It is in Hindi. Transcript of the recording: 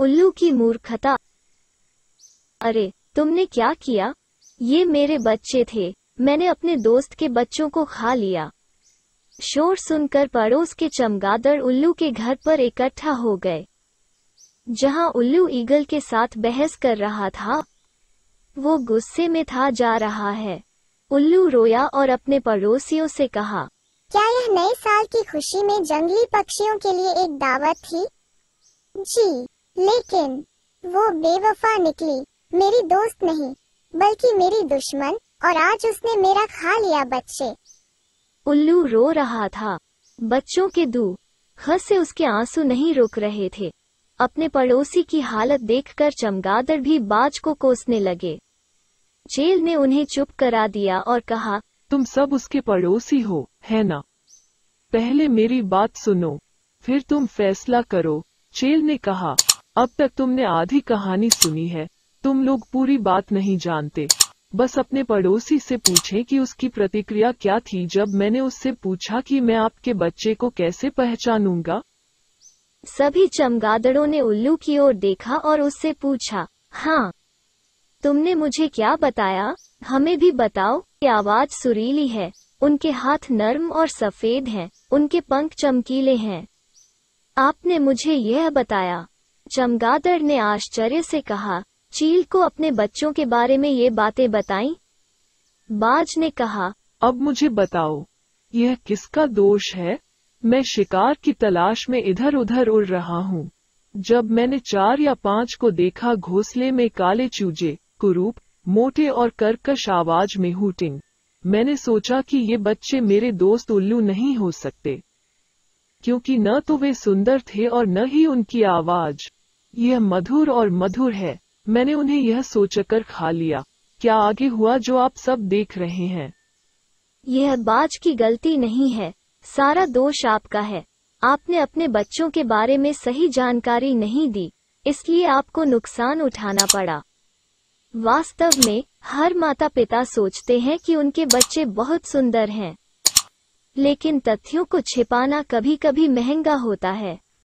उल्लू की मूर्खता अरे तुमने क्या किया ये मेरे बच्चे थे मैंने अपने दोस्त के बच्चों को खा लिया शोर सुनकर पड़ोस के चमगादड़ उल्लू के घर पर इकट्ठा हो गए जहां उल्लू ईगल के साथ बहस कर रहा था वो गुस्से में था जा रहा है उल्लू रोया और अपने पड़ोसियों से कहा क्या यह नए साल की खुशी में जंगली पक्षियों के लिए एक दावत थी जी लेकिन वो बेवफा निकली मेरी दोस्त नहीं बल्कि मेरी दुश्मन और आज उसने मेरा खा लिया बच्चे उल्लू रो रहा था बच्चों के दू खस से उसके आंसू नहीं रुक रहे थे अपने पड़ोसी की हालत देखकर चमगादड़ भी बाज को कोसने लगे जेल ने उन्हें चुप करा दिया और कहा तुम सब उसके पड़ोसी हो है ना? पहले मेरी बात सुनो फिर तुम फैसला करो जेल ने कहा अब तक तुमने आधी कहानी सुनी है तुम लोग पूरी बात नहीं जानते बस अपने पड़ोसी से पूछें कि उसकी प्रतिक्रिया क्या थी जब मैंने उससे पूछा कि मैं आपके बच्चे को कैसे पहचानूंगा सभी चमगादड़ों ने उल्लू की ओर देखा और उससे पूछा हाँ तुमने मुझे क्या बताया हमें भी बताओ कि आवाज सुरीली है उनके हाथ नर्म और सफेद हैं, उनके पंख चमकीले हैं आपने मुझे यह बताया चमगादड़ ने आश्चर्य से कहा चील को अपने बच्चों के बारे में ये बातें बताई बाज ने कहा अब मुझे बताओ यह किसका दोष है मैं शिकार की तलाश में इधर उधर उड़ रहा हूँ जब मैंने चार या पाँच को देखा घोसले में काले चूजे कुरूप मोटे और कर्कश आवाज में हुटिंग मैंने सोचा कि ये बच्चे मेरे दोस्त उल्लू नहीं हो सकते क्योंकि न तो वे सुंदर थे और न ही उनकी आवाज़ यह मधुर और मधुर है मैंने उन्हें यह सोचकर खा लिया क्या आगे हुआ जो आप सब देख रहे हैं यह बाज की गलती नहीं है सारा दोष आपका है आपने अपने बच्चों के बारे में सही जानकारी नहीं दी इसलिए आपको नुकसान उठाना पड़ा वास्तव में हर माता पिता सोचते हैं कि उनके बच्चे बहुत सुंदर हैं लेकिन तथ्यों को छिपाना कभी कभी महंगा होता है